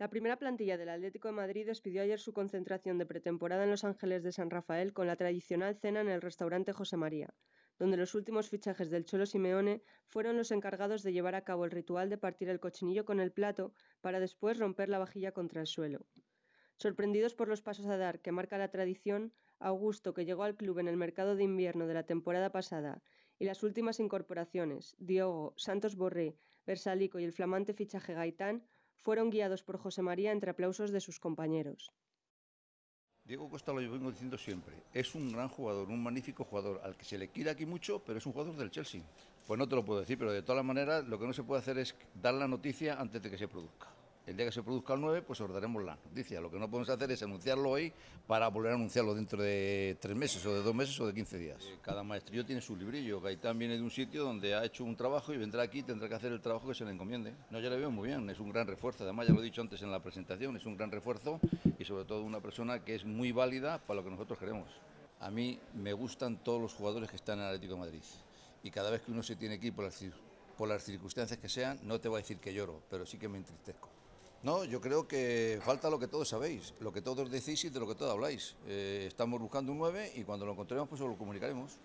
La primera plantilla del Atlético de Madrid despidió ayer su concentración de pretemporada en Los Ángeles de San Rafael con la tradicional cena en el restaurante José María, donde los últimos fichajes del Cholo Simeone fueron los encargados de llevar a cabo el ritual de partir el cochinillo con el plato para después romper la vajilla contra el suelo. Sorprendidos por los pasos a dar que marca la tradición, Augusto, que llegó al club en el mercado de invierno de la temporada pasada, y las últimas incorporaciones, Diogo, Santos Borré, Bersalico y el flamante fichaje Gaitán, fueron guiados por José María entre aplausos de sus compañeros. Diego Costa lo vengo diciendo siempre, es un gran jugador, un magnífico jugador, al que se le quiere aquí mucho, pero es un jugador del Chelsea. Pues no te lo puedo decir, pero de todas maneras lo que no se puede hacer es dar la noticia antes de que se produzca. El día que se produzca el 9, pues os la noticia. Lo que no podemos hacer es anunciarlo hoy para volver a anunciarlo dentro de tres meses o de dos meses o de 15 días. Eh, cada maestrillo tiene su librillo. Gaitán viene de un sitio donde ha hecho un trabajo y vendrá aquí y tendrá que hacer el trabajo que se le encomiende. No, ya le veo muy bien. Es un gran refuerzo. Además, ya lo he dicho antes en la presentación, es un gran refuerzo y sobre todo una persona que es muy válida para lo que nosotros queremos. A mí me gustan todos los jugadores que están en el Atlético de Madrid. Y cada vez que uno se tiene que por las circunstancias que sean, no te voy a decir que lloro, pero sí que me entristezco. No, yo creo que falta lo que todos sabéis, lo que todos decís y de lo que todos habláis. Eh, estamos buscando un 9 y cuando lo encontremos pues os lo comunicaremos.